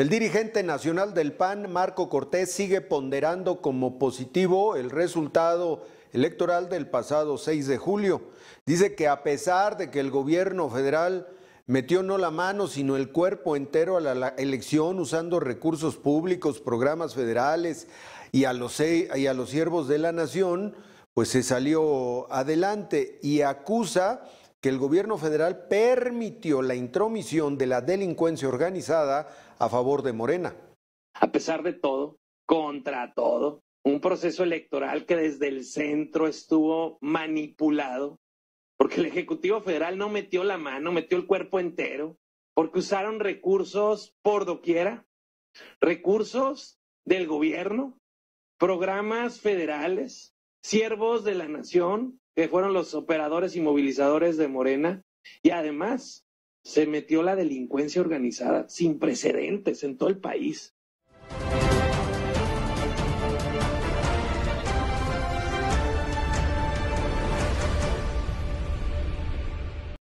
El dirigente nacional del PAN, Marco Cortés, sigue ponderando como positivo el resultado electoral del pasado 6 de julio. Dice que a pesar de que el gobierno federal metió no la mano, sino el cuerpo entero a la elección usando recursos públicos, programas federales y a los, y a los siervos de la nación, pues se salió adelante y acusa que el gobierno federal permitió la intromisión de la delincuencia organizada a favor de Morena. A pesar de todo, contra todo, un proceso electoral que desde el centro estuvo manipulado, porque el Ejecutivo Federal no metió la mano, metió el cuerpo entero, porque usaron recursos por doquiera, recursos del gobierno, programas federales, siervos de la nación, que fueron los operadores y movilizadores de Morena, y además se metió la delincuencia organizada sin precedentes en todo el país.